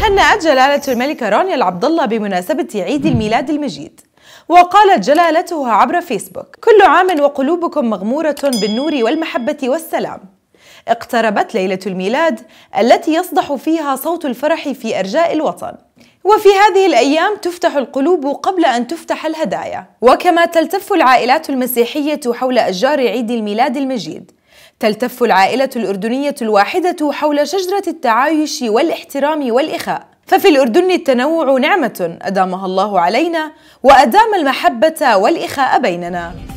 هنأت جلالة الملكة رانيا العبد الله بمناسبة عيد الميلاد المجيد وقالت جلالتها عبر فيسبوك كل عام وقلوبكم مغمورة بالنور والمحبة والسلام اقتربت ليلة الميلاد التي يصدح فيها صوت الفرح في أرجاء الوطن وفي هذه الأيام تفتح القلوب قبل أن تفتح الهدايا وكما تلتف العائلات المسيحية حول أشجار عيد الميلاد المجيد تلتف العائلة الأردنية الواحدة حول شجرة التعايش والاحترام والإخاء ففي الأردن التنوع نعمة أدامها الله علينا وأدام المحبة والإخاء بيننا